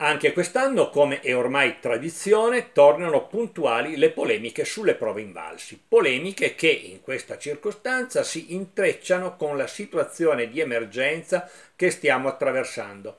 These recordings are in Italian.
Anche quest'anno, come è ormai tradizione, tornano puntuali le polemiche sulle prove invalsi, polemiche che in questa circostanza si intrecciano con la situazione di emergenza che stiamo attraversando.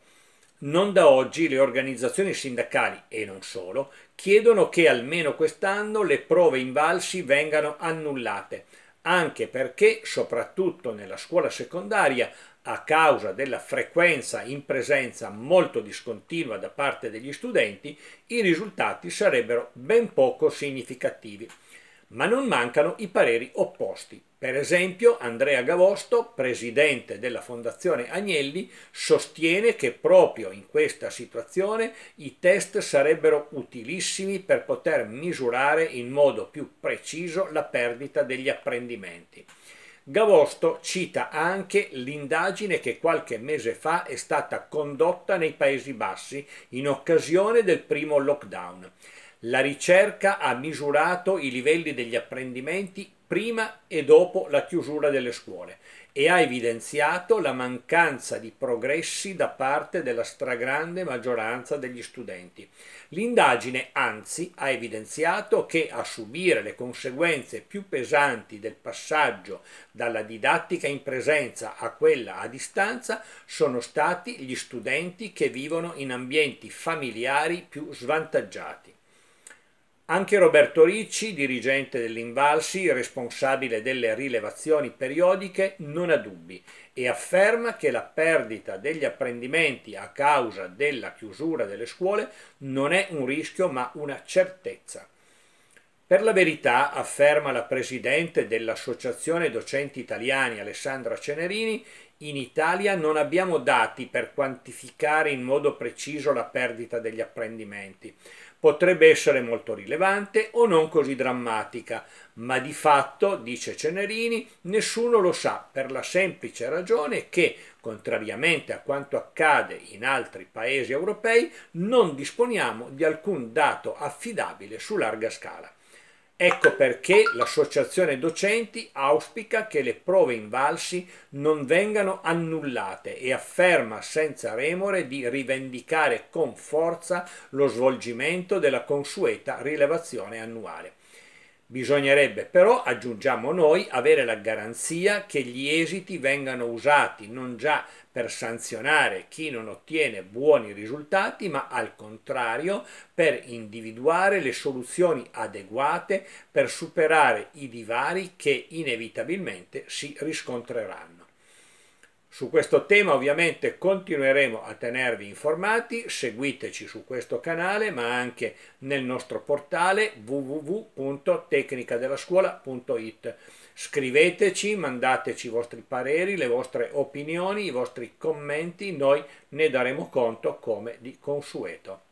Non da oggi le organizzazioni sindacali, e non solo, chiedono che almeno quest'anno le prove invalsi vengano annullate, anche perché, soprattutto nella scuola secondaria, a causa della frequenza in presenza molto discontinua da parte degli studenti, i risultati sarebbero ben poco significativi. Ma non mancano i pareri opposti. Per esempio, Andrea Gavosto, presidente della Fondazione Agnelli, sostiene che proprio in questa situazione i test sarebbero utilissimi per poter misurare in modo più preciso la perdita degli apprendimenti. Gavosto cita anche l'indagine che qualche mese fa è stata condotta nei Paesi Bassi in occasione del primo lockdown. La ricerca ha misurato i livelli degli apprendimenti prima e dopo la chiusura delle scuole e ha evidenziato la mancanza di progressi da parte della stragrande maggioranza degli studenti. L'indagine anzi ha evidenziato che a subire le conseguenze più pesanti del passaggio dalla didattica in presenza a quella a distanza sono stati gli studenti che vivono in ambienti familiari più svantaggiati. Anche Roberto Ricci, dirigente dell'Invalsi, responsabile delle rilevazioni periodiche, non ha dubbi e afferma che la perdita degli apprendimenti a causa della chiusura delle scuole non è un rischio ma una certezza. Per la verità, afferma la presidente dell'Associazione Docenti Italiani Alessandra Cenerini, in Italia non abbiamo dati per quantificare in modo preciso la perdita degli apprendimenti. Potrebbe essere molto rilevante o non così drammatica, ma di fatto, dice Cenerini, nessuno lo sa per la semplice ragione che, contrariamente a quanto accade in altri paesi europei, non disponiamo di alcun dato affidabile su larga scala. Ecco perché l'associazione docenti auspica che le prove invalsi non vengano annullate e afferma senza remore di rivendicare con forza lo svolgimento della consueta rilevazione annuale. Bisognerebbe però, aggiungiamo noi, avere la garanzia che gli esiti vengano usati non già per sanzionare chi non ottiene buoni risultati, ma al contrario per individuare le soluzioni adeguate per superare i divari che inevitabilmente si riscontreranno. Su questo tema ovviamente continueremo a tenervi informati, seguiteci su questo canale ma anche nel nostro portale www.tecnicadelascuola.it. Scriveteci, mandateci i vostri pareri, le vostre opinioni, i vostri commenti, noi ne daremo conto come di consueto.